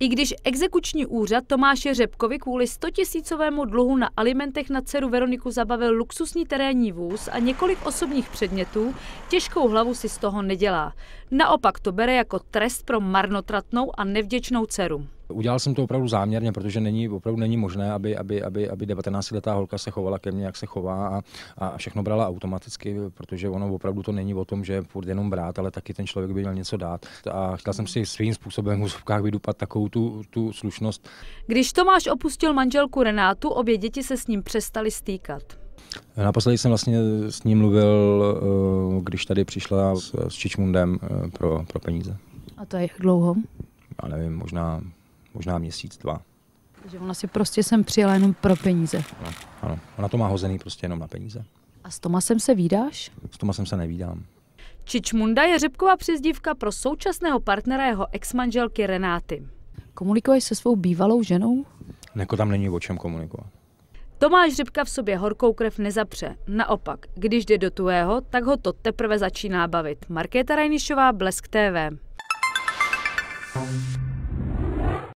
I když exekuční úřad Tomáše Řepkovi kvůli 100 tisícovému dluhu na alimentech na dceru Veroniku zabavil luxusní terénní vůz a několik osobních předmětů, těžkou hlavu si z toho nedělá. Naopak to bere jako trest pro marnotratnou a nevděčnou dceru. Udělal jsem to opravdu záměrně, protože není, opravdu není možné, aby, aby, aby, aby 19-letá holka se chovala ke mně, jak se chová a, a všechno brala automaticky, protože ono opravdu to není o tom, že furt jenom brát, ale taky ten člověk by měl něco dát. A chtěl jsem si svým způsobem v úzovkách vydupat takovou tu, tu slušnost. Když Tomáš opustil manželku Renátu, obě děti se s ním přestali stýkat. Naposledy jsem vlastně s ním mluvil, eh, když tady přišla s, s Čičmundem eh, pro, pro peníze. A to je jak dlouho? Já nevím, možná možná měsíc, dva. Takže ona si prostě sem přijela jenom pro peníze. Ano, ano. Ona to má hozený prostě jenom na peníze. A s Tomasem se vídáš? S Tomasem se nevídám. Čičmunda je Řepková přezdívka pro současného partnera jeho exmanželky Renáty. Komunikuješ se svou bývalou ženou? Neko jako tam není o čem komunikovat. Tomáš Řipka v sobě horkou krev nezapře. Naopak, když jde do tuého, tak ho to teprve začíná bavit. Markéta Rajnišová, Blesk TV.